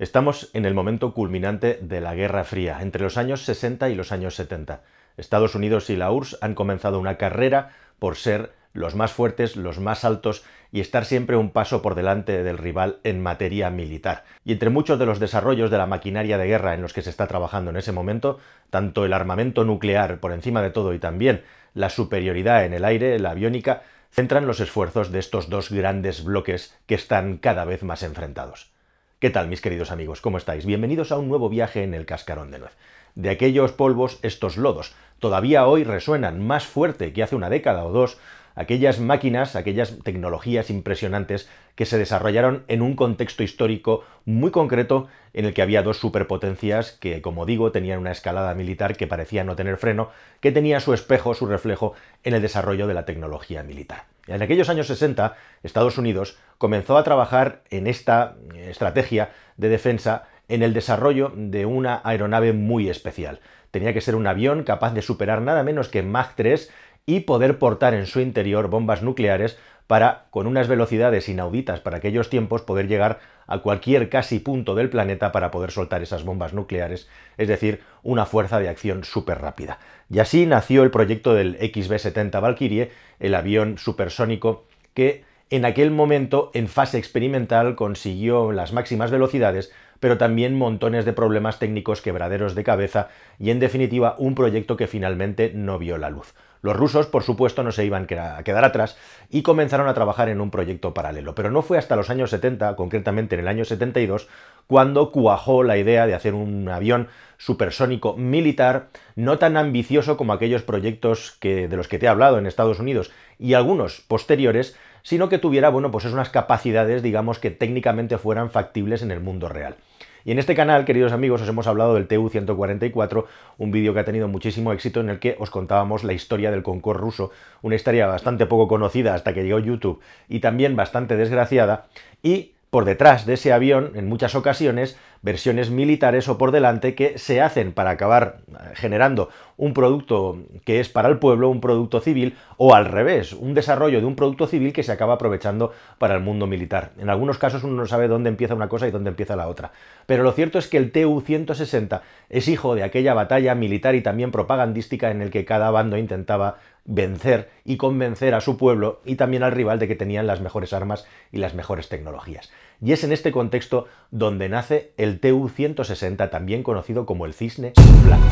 Estamos en el momento culminante de la Guerra Fría, entre los años 60 y los años 70. Estados Unidos y la URSS han comenzado una carrera por ser los más fuertes, los más altos y estar siempre un paso por delante del rival en materia militar. Y entre muchos de los desarrollos de la maquinaria de guerra en los que se está trabajando en ese momento, tanto el armamento nuclear por encima de todo y también la superioridad en el aire, la aviónica, centran los esfuerzos de estos dos grandes bloques que están cada vez más enfrentados. ¿Qué tal, mis queridos amigos? ¿Cómo estáis? Bienvenidos a un nuevo viaje en el cascarón de nuez. De aquellos polvos, estos lodos, todavía hoy resuenan más fuerte que hace una década o dos aquellas máquinas, aquellas tecnologías impresionantes que se desarrollaron en un contexto histórico muy concreto en el que había dos superpotencias que, como digo, tenían una escalada militar que parecía no tener freno, que tenía su espejo, su reflejo en el desarrollo de la tecnología militar. En aquellos años 60, Estados Unidos comenzó a trabajar en esta eh, estrategia de defensa en el desarrollo de una aeronave muy especial. Tenía que ser un avión capaz de superar nada menos que Mach 3 y poder portar en su interior bombas nucleares para, con unas velocidades inauditas para aquellos tiempos, poder llegar a cualquier casi punto del planeta para poder soltar esas bombas nucleares, es decir, una fuerza de acción súper rápida. Y así nació el proyecto del XB-70 Valkyrie, el avión supersónico que en aquel momento, en fase experimental, consiguió las máximas velocidades, pero también montones de problemas técnicos quebraderos de cabeza y, en definitiva, un proyecto que finalmente no vio la luz. Los rusos, por supuesto, no se iban a quedar atrás y comenzaron a trabajar en un proyecto paralelo. Pero no fue hasta los años 70, concretamente en el año 72, cuando cuajó la idea de hacer un avión supersónico militar, no tan ambicioso como aquellos proyectos que, de los que te he hablado en Estados Unidos y algunos posteriores, sino que tuviera, bueno, pues unas capacidades, digamos, que técnicamente fueran factibles en el mundo real. Y en este canal, queridos amigos, os hemos hablado del TU-144, un vídeo que ha tenido muchísimo éxito en el que os contábamos la historia del concor ruso, una historia bastante poco conocida hasta que llegó YouTube y también bastante desgraciada. Y por detrás de ese avión, en muchas ocasiones, versiones militares o por delante que se hacen para acabar eh, generando un producto que es para el pueblo, un producto civil, o al revés, un desarrollo de un producto civil que se acaba aprovechando para el mundo militar. En algunos casos uno no sabe dónde empieza una cosa y dónde empieza la otra. Pero lo cierto es que el TU-160 es hijo de aquella batalla militar y también propagandística en el que cada bando intentaba vencer y convencer a su pueblo y también al rival de que tenían las mejores armas y las mejores tecnologías. Y es en este contexto donde nace el TU-160, también conocido como el Cisne Blanco.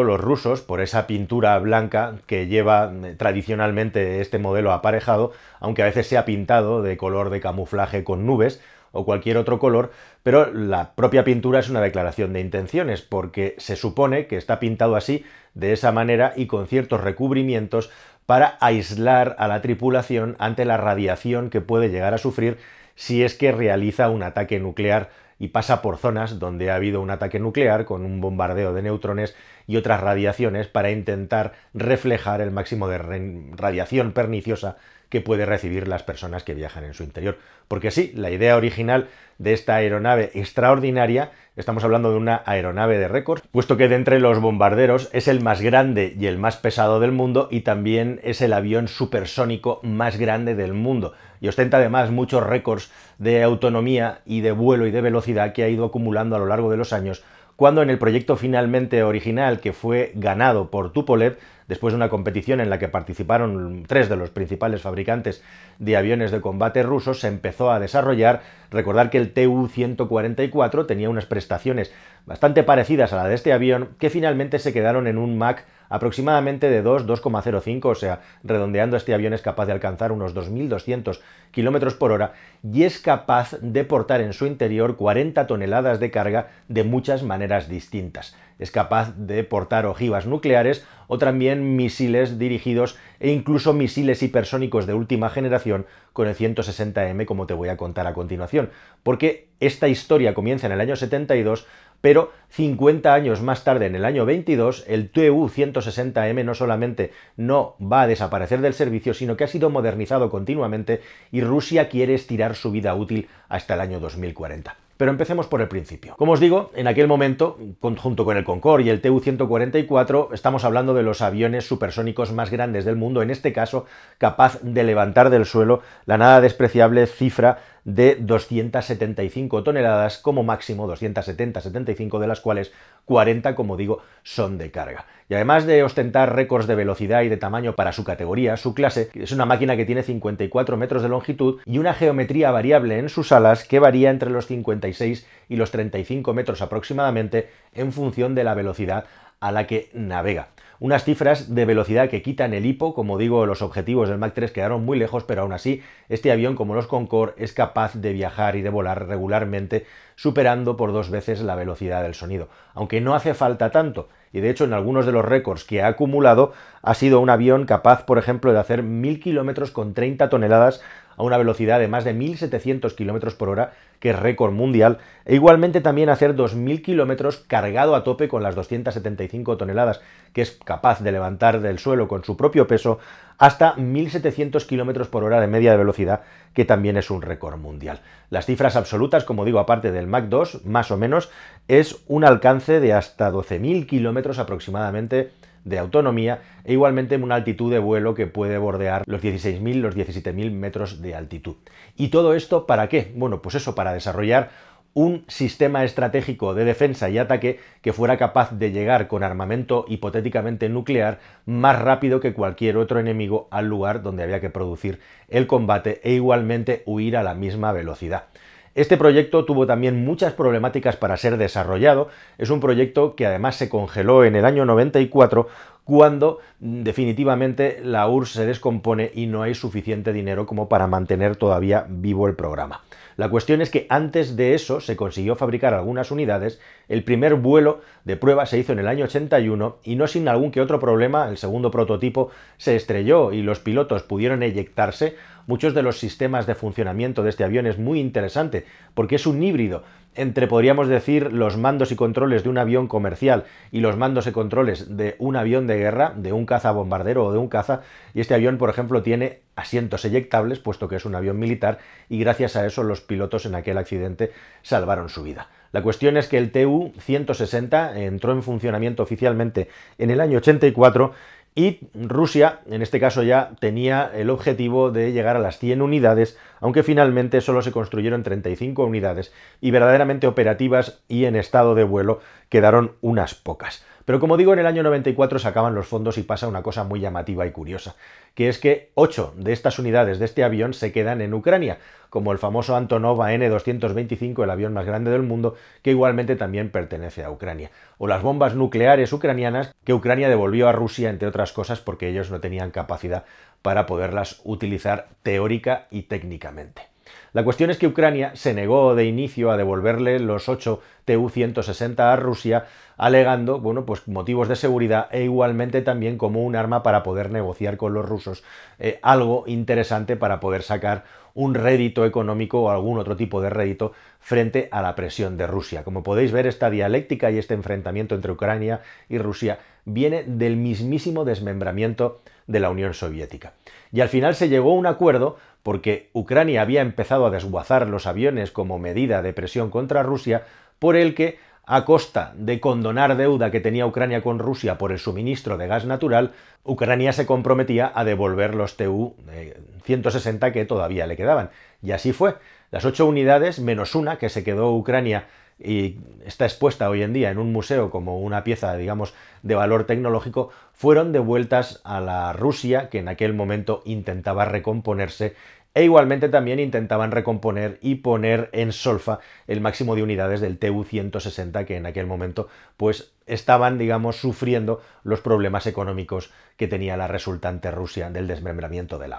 los rusos por esa pintura blanca que lleva eh, tradicionalmente este modelo aparejado, aunque a veces sea pintado de color de camuflaje con nubes, o cualquier otro color, pero la propia pintura es una declaración de intenciones, porque se supone que está pintado así, de esa manera y con ciertos recubrimientos para aislar a la tripulación ante la radiación que puede llegar a sufrir si es que realiza un ataque nuclear y pasa por zonas donde ha habido un ataque nuclear con un bombardeo de neutrones y otras radiaciones para intentar reflejar el máximo de radiación perniciosa que puede recibir las personas que viajan en su interior. Porque sí, la idea original de esta aeronave extraordinaria, estamos hablando de una aeronave de récord, puesto que de entre los bombarderos es el más grande y el más pesado del mundo y también es el avión supersónico más grande del mundo. Y ostenta además muchos récords de autonomía y de vuelo y de velocidad que ha ido acumulando a lo largo de los años, cuando en el proyecto finalmente original que fue ganado por Tupolev, después de una competición en la que participaron tres de los principales fabricantes de aviones de combate rusos, se empezó a desarrollar. Recordar que el Tu-144 tenía unas prestaciones bastante parecidas a la de este avión, que finalmente se quedaron en un Mach aproximadamente de 2, 2,05, o sea, redondeando este avión es capaz de alcanzar unos 2.200 km por hora y es capaz de portar en su interior 40 toneladas de carga de muchas maneras distintas es capaz de portar ojivas nucleares o también misiles dirigidos e incluso misiles hipersónicos de última generación con el 160M como te voy a contar a continuación. Porque esta historia comienza en el año 72, pero 50 años más tarde, en el año 22, el TU-160M no solamente no va a desaparecer del servicio, sino que ha sido modernizado continuamente y Rusia quiere estirar su vida útil hasta el año 2040. Pero empecemos por el principio. Como os digo, en aquel momento, junto con el Concorde y el TU-144, estamos hablando de los aviones supersónicos más grandes del mundo, en este caso capaz de levantar del suelo la nada despreciable cifra de 275 toneladas, como máximo 270-75, de las cuales 40, como digo, son de carga. Y además de ostentar récords de velocidad y de tamaño para su categoría, su clase es una máquina que tiene 54 metros de longitud y una geometría variable en sus alas que varía entre los 56 y los 35 metros aproximadamente en función de la velocidad a la que navega unas cifras de velocidad que quitan el hipo, como digo, los objetivos del Mac 3 quedaron muy lejos, pero aún así este avión como los Concorde es capaz de viajar y de volar regularmente, superando por dos veces la velocidad del sonido, aunque no hace falta tanto. Y de hecho, en algunos de los récords que ha acumulado, ha sido un avión capaz, por ejemplo, de hacer 1000 kilómetros con 30 toneladas a una velocidad de más de 1.700 km por hora, que es récord mundial, e igualmente también hacer 2.000 km cargado a tope con las 275 toneladas que es capaz de levantar del suelo con su propio peso, hasta 1.700 km por hora de media de velocidad, que también es un récord mundial. Las cifras absolutas, como digo, aparte del Mach 2, más o menos, es un alcance de hasta 12.000 km aproximadamente de autonomía e igualmente una altitud de vuelo que puede bordear los 16.000, los 17.000 metros de altitud. ¿Y todo esto para qué? Bueno, pues eso, para desarrollar un sistema estratégico de defensa y ataque que fuera capaz de llegar con armamento hipotéticamente nuclear más rápido que cualquier otro enemigo al lugar donde había que producir el combate e igualmente huir a la misma velocidad. Este proyecto tuvo también muchas problemáticas para ser desarrollado. Es un proyecto que además se congeló en el año 94 cuando mm, definitivamente la URSS se descompone y no hay suficiente dinero como para mantener todavía vivo el programa. La cuestión es que antes de eso se consiguió fabricar algunas unidades, el primer vuelo de prueba se hizo en el año 81 y no sin algún que otro problema el segundo prototipo se estrelló y los pilotos pudieron eyectarse, Muchos de los sistemas de funcionamiento de este avión es muy interesante porque es un híbrido entre, podríamos decir, los mandos y controles de un avión comercial y los mandos y controles de un avión de guerra, de un caza bombardero o de un caza. Y este avión, por ejemplo, tiene asientos eyectables, puesto que es un avión militar, y gracias a eso los pilotos en aquel accidente salvaron su vida. La cuestión es que el TU-160 entró en funcionamiento oficialmente en el año 84 y Rusia, en este caso ya, tenía el objetivo de llegar a las 100 unidades, aunque finalmente solo se construyeron 35 unidades y verdaderamente operativas y en estado de vuelo quedaron unas pocas. Pero como digo, en el año 94 se acaban los fondos y pasa una cosa muy llamativa y curiosa, que es que 8 de estas unidades de este avión se quedan en Ucrania, como el famoso Antonov N-225, el avión más grande del mundo, que igualmente también pertenece a Ucrania, o las bombas nucleares ucranianas que Ucrania devolvió a Rusia, entre otras cosas, porque ellos no tenían capacidad para poderlas utilizar teórica y técnicamente. La cuestión es que Ucrania se negó de inicio a devolverle los 8 TU-160 a Rusia, alegando, bueno, pues motivos de seguridad e igualmente también como un arma para poder negociar con los rusos, eh, algo interesante para poder sacar un rédito económico o algún otro tipo de rédito frente a la presión de Rusia. Como podéis ver, esta dialéctica y este enfrentamiento entre Ucrania y Rusia viene del mismísimo desmembramiento de la Unión Soviética. Y al final se llegó a un acuerdo porque Ucrania había empezado a desguazar los aviones como medida de presión contra Rusia, por el que a costa de condonar deuda que tenía Ucrania con Rusia por el suministro de gas natural, Ucrania se comprometía a devolver los TU-160 eh, que todavía le quedaban. Y así fue. Las ocho unidades, menos una que se quedó Ucrania y está expuesta hoy en día en un museo como una pieza, digamos, de valor tecnológico, fueron devueltas a la Rusia que en aquel momento intentaba recomponerse e igualmente también intentaban recomponer y poner en solfa el máximo de unidades del TU-160 que en aquel momento pues estaban, digamos, sufriendo los problemas económicos que tenía la resultante Rusia del desmembramiento de la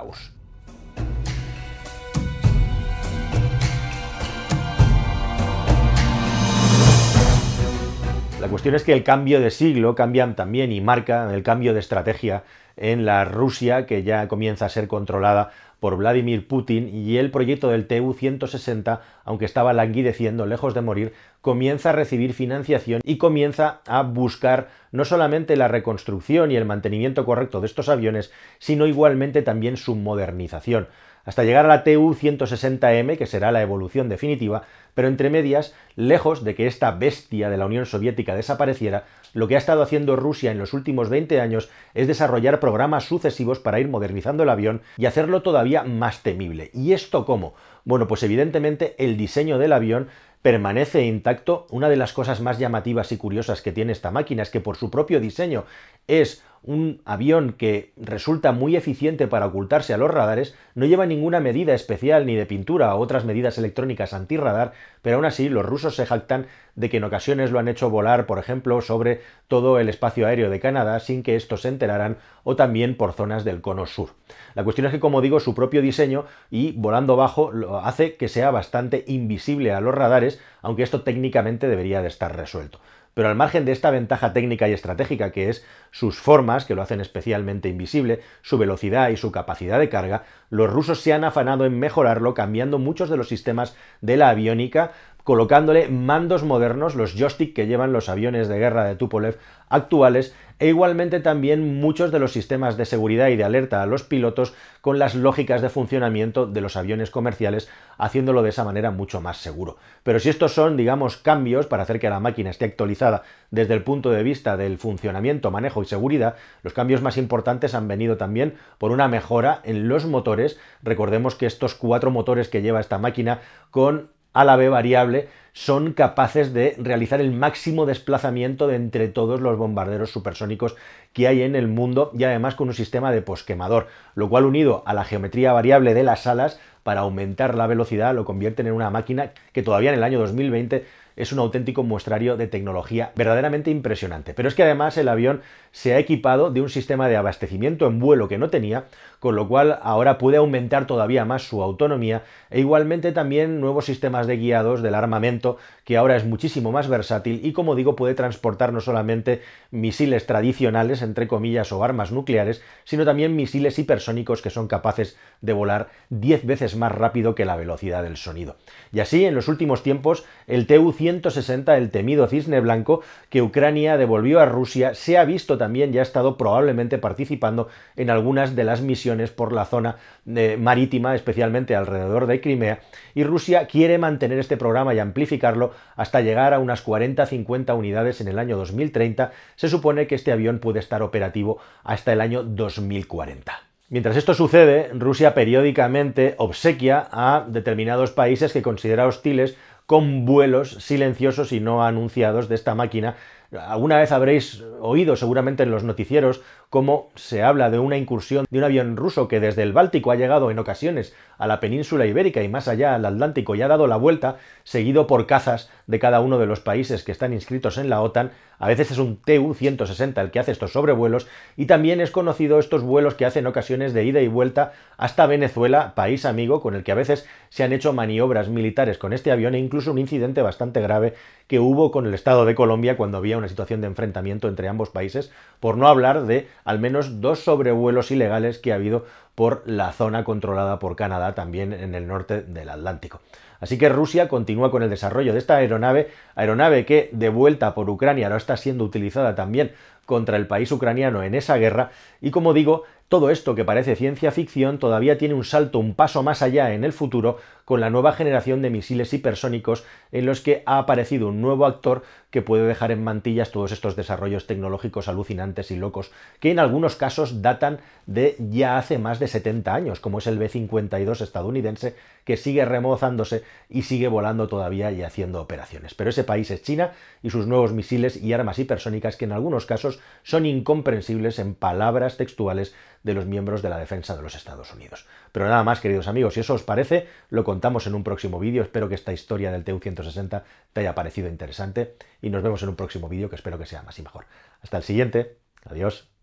La cuestión es que el cambio de siglo cambia también y marca el cambio de estrategia en la Rusia que ya comienza a ser controlada por Vladimir Putin y el proyecto del Tu-160, aunque estaba languideciendo, lejos de morir, comienza a recibir financiación y comienza a buscar no solamente la reconstrucción y el mantenimiento correcto de estos aviones, sino igualmente también su modernización hasta llegar a la TU-160M, que será la evolución definitiva, pero entre medias, lejos de que esta bestia de la Unión Soviética desapareciera, lo que ha estado haciendo Rusia en los últimos 20 años es desarrollar programas sucesivos para ir modernizando el avión y hacerlo todavía más temible. ¿Y esto cómo? Bueno, pues evidentemente el diseño del avión permanece intacto. Una de las cosas más llamativas y curiosas que tiene esta máquina es que por su propio diseño es un avión que resulta muy eficiente para ocultarse a los radares, no lleva ninguna medida especial ni de pintura o otras medidas electrónicas antirradar, pero aún así los rusos se jactan de que en ocasiones lo han hecho volar, por ejemplo, sobre todo el espacio aéreo de Canadá sin que estos se enteraran o también por zonas del cono sur. La cuestión es que, como digo, su propio diseño y volando bajo lo hace que sea bastante invisible a los radares, aunque esto técnicamente debería de estar resuelto. Pero al margen de esta ventaja técnica y estratégica que es sus formas, que lo hacen especialmente invisible, su velocidad y su capacidad de carga, los rusos se han afanado en mejorarlo cambiando muchos de los sistemas de la aviónica colocándole mandos modernos, los joystick que llevan los aviones de guerra de Tupolev actuales, e igualmente también muchos de los sistemas de seguridad y de alerta a los pilotos con las lógicas de funcionamiento de los aviones comerciales, haciéndolo de esa manera mucho más seguro. Pero si estos son, digamos, cambios para hacer que la máquina esté actualizada desde el punto de vista del funcionamiento, manejo y seguridad, los cambios más importantes han venido también por una mejora en los motores. Recordemos que estos cuatro motores que lleva esta máquina con a la B variable son capaces de realizar el máximo desplazamiento de entre todos los bombarderos supersónicos que hay en el mundo y además con un sistema de posquemador, lo cual unido a la geometría variable de las alas para aumentar la velocidad lo convierten en una máquina que todavía en el año 2020 es un auténtico muestrario de tecnología verdaderamente impresionante. Pero es que además el avión se ha equipado de un sistema de abastecimiento en vuelo que no tenía, con lo cual ahora puede aumentar todavía más su autonomía e igualmente también nuevos sistemas de guiados del armamento, que ahora es muchísimo más versátil y como digo puede transportar no solamente misiles tradicionales, entre comillas, o armas nucleares, sino también misiles hipersónicos que son capaces de volar 10 veces más rápido que la velocidad del sonido. Y así, en los últimos tiempos, el TU-100 160, el temido cisne blanco que Ucrania devolvió a Rusia, se ha visto también ya ha estado probablemente participando en algunas de las misiones por la zona eh, marítima, especialmente alrededor de Crimea, y Rusia quiere mantener este programa y amplificarlo hasta llegar a unas 40-50 unidades en el año 2030. Se supone que este avión puede estar operativo hasta el año 2040. Mientras esto sucede, Rusia periódicamente obsequia a determinados países que considera hostiles con vuelos silenciosos y no anunciados de esta máquina. Alguna vez habréis oído seguramente en los noticieros como se habla de una incursión de un avión ruso que desde el Báltico ha llegado en ocasiones a la península ibérica y más allá al Atlántico y ha dado la vuelta, seguido por cazas de cada uno de los países que están inscritos en la OTAN. A veces es un TU-160 el que hace estos sobrevuelos y también es conocido estos vuelos que hacen ocasiones de ida y vuelta hasta Venezuela, país amigo con el que a veces se han hecho maniobras militares con este avión e incluso un incidente bastante grave que hubo con el Estado de Colombia cuando había una situación de enfrentamiento entre ambos países, por no hablar de al menos dos sobrevuelos ilegales que ha habido por la zona controlada por Canadá, también en el norte del Atlántico. Así que Rusia continúa con el desarrollo de esta aeronave, aeronave que de vuelta por Ucrania no está siendo utilizada también contra el país ucraniano en esa guerra y como digo, todo esto que parece ciencia ficción todavía tiene un salto, un paso más allá en el futuro con la nueva generación de misiles hipersónicos en los que ha aparecido un nuevo actor que puede dejar en mantillas todos estos desarrollos tecnológicos alucinantes y locos que en algunos casos datan de ya hace más de 70 años, como es el B-52 estadounidense que sigue remozándose y sigue volando todavía y haciendo operaciones. Pero ese país es China y sus nuevos misiles y armas hipersónicas que en algunos casos son incomprensibles en palabras textuales de los miembros de la defensa de los Estados Unidos. Pero nada más, queridos amigos, si eso os parece, lo contamos en un próximo vídeo. Espero que esta historia del TU-160 te haya parecido interesante y nos vemos en un próximo vídeo que espero que sea más y mejor. Hasta el siguiente. Adiós.